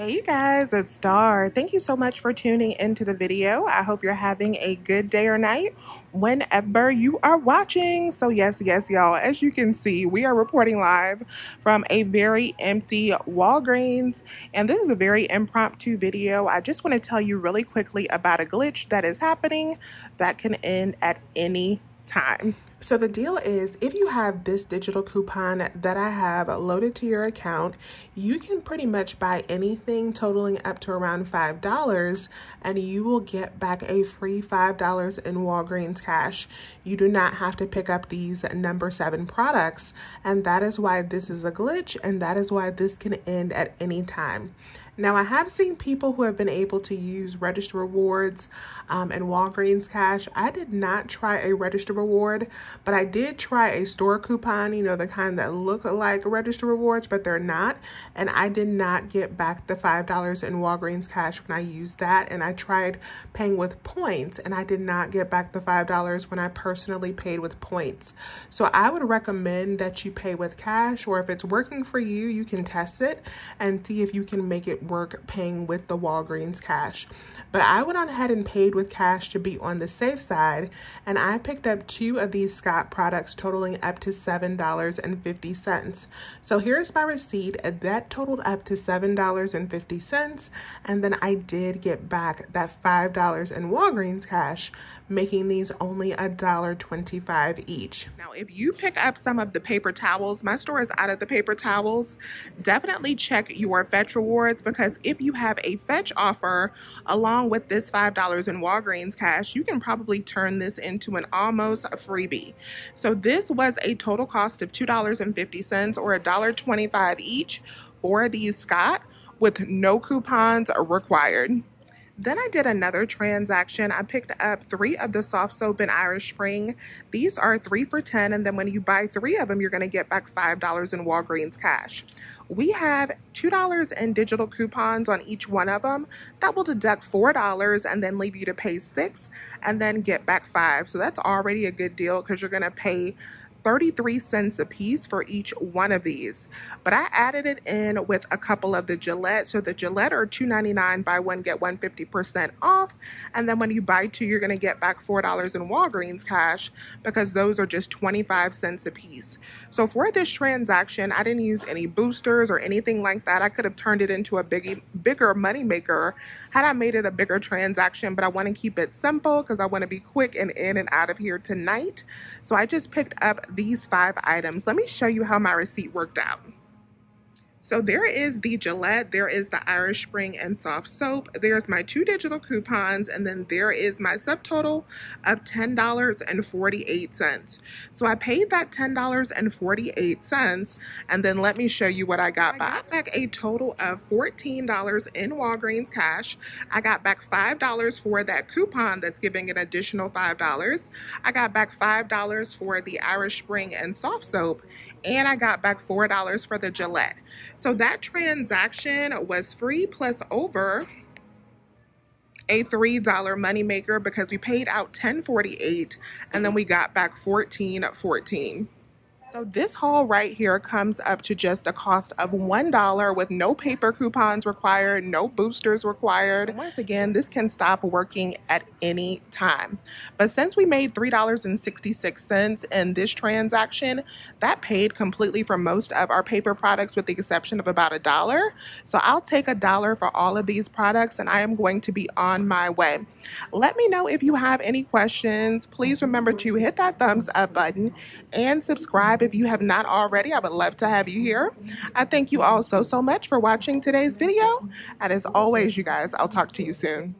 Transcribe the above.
Hey you guys, it's Star. Thank you so much for tuning into the video. I hope you're having a good day or night whenever you are watching. So yes, yes, y'all, as you can see, we are reporting live from a very empty Walgreens. And this is a very impromptu video. I just want to tell you really quickly about a glitch that is happening that can end at any time. So the deal is if you have this digital coupon that I have loaded to your account, you can pretty much buy anything totaling up to around $5 and you will get back a free $5 in Walgreens cash. You do not have to pick up these number seven products. And that is why this is a glitch and that is why this can end at any time. Now, I have seen people who have been able to use register rewards um, and Walgreens cash. I did not try a register reward. But I did try a store coupon, you know, the kind that look like register rewards, but they're not. And I did not get back the $5 in Walgreens cash when I used that. And I tried paying with points and I did not get back the $5 when I personally paid with points. So I would recommend that you pay with cash or if it's working for you, you can test it and see if you can make it work paying with the Walgreens cash. But I went on ahead and paid with cash to be on the safe side and I picked up two of these Scott products totaling up to $7.50. So here is my receipt. That totaled up to $7.50. And then I did get back that $5 in Walgreens cash, making these only $1.25 each. Now, if you pick up some of the paper towels, my store is out of the paper towels, definitely check your fetch rewards because if you have a fetch offer along with this $5 in Walgreens cash, you can probably turn this into an almost freebie. So this was a total cost of $2.50 or $1.25 each for these Scott with no coupons required. Then I did another transaction. I picked up three of the soft soap and Irish Spring. These are three for 10. And then when you buy three of them, you're going to get back $5 in Walgreens cash. We have $2 in digital coupons on each one of them. That will deduct $4 and then leave you to pay six and then get back five. So that's already a good deal because you're going to pay 33 cents a piece for each one of these. But I added it in with a couple of the Gillette. So the Gillette are two ninety-nine, buy one, get one fifty percent off. And then when you buy two, you're going to get back $4 in Walgreens cash because those are just 25 cents a piece. So for this transaction, I didn't use any boosters or anything like that. I could have turned it into a big, bigger money maker had I made it a bigger transaction, but I want to keep it simple because I want to be quick and in and out of here tonight. So I just picked up these five items. Let me show you how my receipt worked out. So there is the Gillette, there is the Irish Spring and Soft Soap, there's my two digital coupons, and then there is my subtotal of $10.48. So I paid that $10.48, and then let me show you what I got I got back a total of $14 in Walgreens cash. I got back $5 for that coupon that's giving an additional $5. I got back $5 for the Irish Spring and Soft Soap, and I got back $4 for the Gillette. So that transaction was free plus over a $3 moneymaker because we paid out 1048 and then we got back 1414. So this haul right here comes up to just a cost of $1 with no paper coupons required, no boosters required. Once again, this can stop working at any time. But since we made $3.66 in this transaction, that paid completely for most of our paper products with the exception of about a dollar. So I'll take a dollar for all of these products and I am going to be on my way. Let me know if you have any questions. Please remember to hit that thumbs up button and subscribe subscribe if you have not already. I would love to have you here. I thank you all so, so much for watching today's video. And as always, you guys, I'll talk to you soon.